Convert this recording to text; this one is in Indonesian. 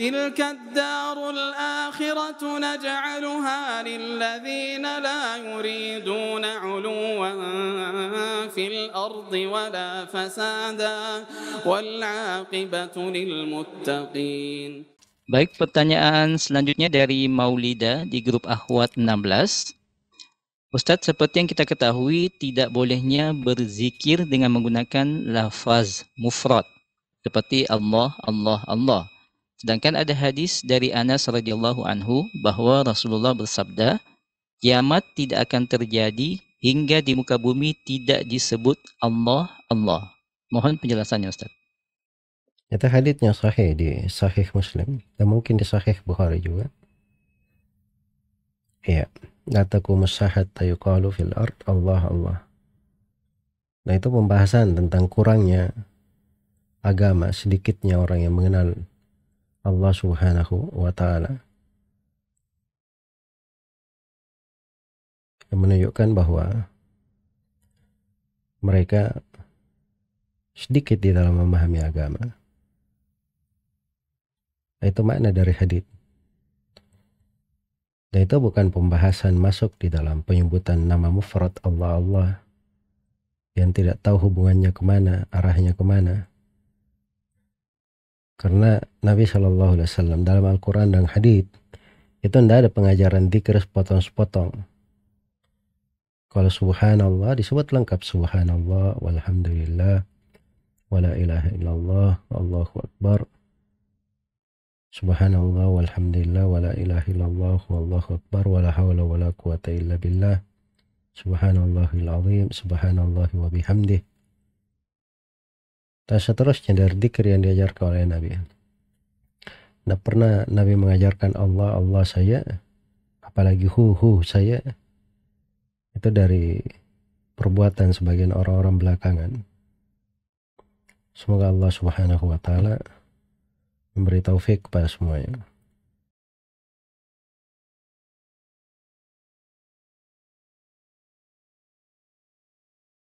تلك الدار الآخرة نجعلها للذين لا يريدون علوا في الأرض ولا فسادا والعاقبة للمتقين Baik, pertanyaan selanjutnya dari Maulida di grup Ahwat 16. Ustadz, seperti yang kita ketahui, tidak bolehnya berzikir dengan menggunakan lafaz mufrad. Seperti Allah, Allah, Allah. Sedangkan ada hadis dari Anas radhiyallahu anhu bahwa Rasulullah bersabda, kiamat tidak akan terjadi hingga di muka bumi tidak disebut Allah Allah. Mohon penjelasannya Ustaz. Itu hadisnya sahih di sahih Muslim dan mungkin di sahih Bukhari juga. Iya. Nataku musahat tayuqalu fil ard Allah Allah. Nah itu pembahasan tentang kurangnya agama, sedikitnya orang yang mengenal Allah Subhanahu wa taala. Yang menunjukkan bahwa mereka sedikit di dalam memahami agama. Itu makna dari hadith. Dan itu bukan pembahasan masuk di dalam penyebutan nama mufrad Allah Allah yang tidak tahu hubungannya kemana, arahnya kemana. Karena Nabi Shallallahu Alaihi Wasallam dalam Al-Quran dan Hadit itu tidak ada pengajaran dikir sepotong-sepotong. Kalau subhanallah disebut lengkap subhanallah walhamdulillah wala ilaha illallah Allahu akbar subhanallah walhamdulillah wala ilaha illallah allahu akbar wala hawla wala quwata illa billah subhanallahil azim subhanallah wa bihamdih dan seterusnya dari dikir yang diajarkan oleh Nabi. Tidak nah, pernah Nabi mengajarkan Allah, Allah saya, apalagi hu, hu saya. Itu dari perbuatan sebagian orang-orang belakangan. Semoga Allah subhanahu wa ta'ala memberi taufik kepada semuanya.